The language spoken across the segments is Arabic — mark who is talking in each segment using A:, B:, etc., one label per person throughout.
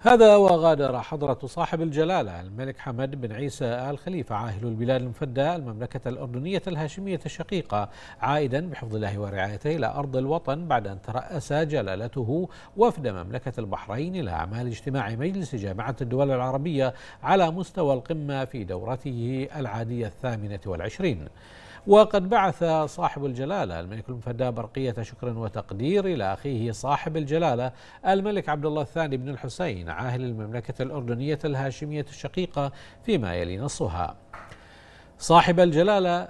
A: هذا وغادر حضرة صاحب الجلالة الملك حمد بن عيسى آل خليفة عاهل البلاد المفدى المملكة الأردنية الهاشمية الشقيقة عائدا بحفظ الله ورعايته إلى أرض الوطن بعد أن ترأس جلالته وفد مملكة البحرين إلى أعمال اجتماع مجلس جامعة الدول العربية على مستوى القمة في دورته العادية الثامنة والعشرين وقد بعث صاحب الجلالة الملك المفدى برقية شكر وتقدير إلى أخيه صاحب الجلالة الملك عبد الله الثاني بن الحسين عاهل المملكة الأردنية الهاشمية الشقيقة فيما يلي نصها صاحب الجلالة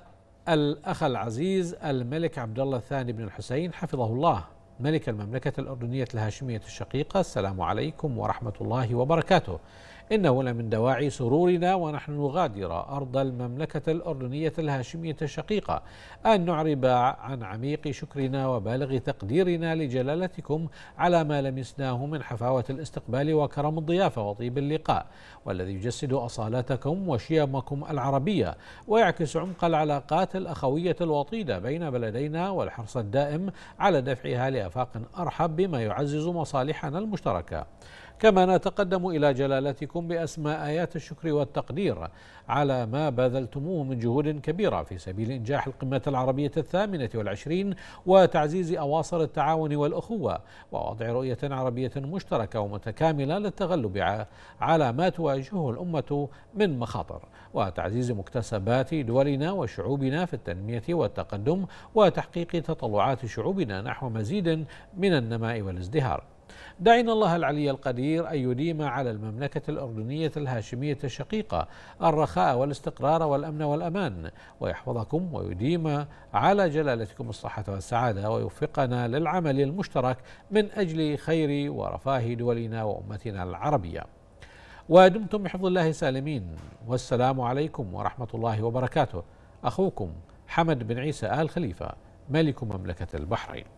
A: الأخ العزيز الملك عبد الله الثاني بن الحسين حفظه الله ملك المملكة الأردنية الهاشمية الشقيقة السلام عليكم ورحمة الله وبركاته إنه لمن دواعي سرورنا ونحن نغادر أرض المملكة الأردنية الهاشمية الشقيقة أن نعرب عن عميق شكرنا وبالغ تقديرنا لجلالتكم على ما لمسناه من حفاوة الاستقبال وكرم الضيافة وطيب اللقاء والذي يجسد أصالتكم وشيمكم العربية ويعكس عمق العلاقات الأخوية الوطيدة بين بلدينا والحرص الدائم على دفعها لآفاق أرحب بما يعزز مصالحنا المشتركة كما نتقدم إلى جلالتكم عليكم بأسماء آيات الشكر والتقدير على ما بذلتموه من جهود كبيرة في سبيل إنجاح القمة العربية الثامنة والعشرين وتعزيز أواصر التعاون والأخوة ووضع رؤية عربية مشتركة ومتكاملة للتغلب على ما تواجهه الأمة من مخاطر وتعزيز مكتسبات دولنا وشعوبنا في التنمية والتقدم وتحقيق تطلعات شعوبنا نحو مزيد من النماء والازدهار دعينا الله العلي القدير أن يديم على المملكة الأردنية الهاشمية الشقيقة الرخاء والاستقرار والأمن والأمان ويحفظكم ويديم على جلالتكم الصحة والسعادة ويوفقنا للعمل المشترك من أجل خير ورفاه دولنا وأمتنا العربية ودمتم بحفظ الله سالمين والسلام عليكم ورحمة الله وبركاته أخوكم حمد بن عيسى آل خليفة ملك مملكة البحرين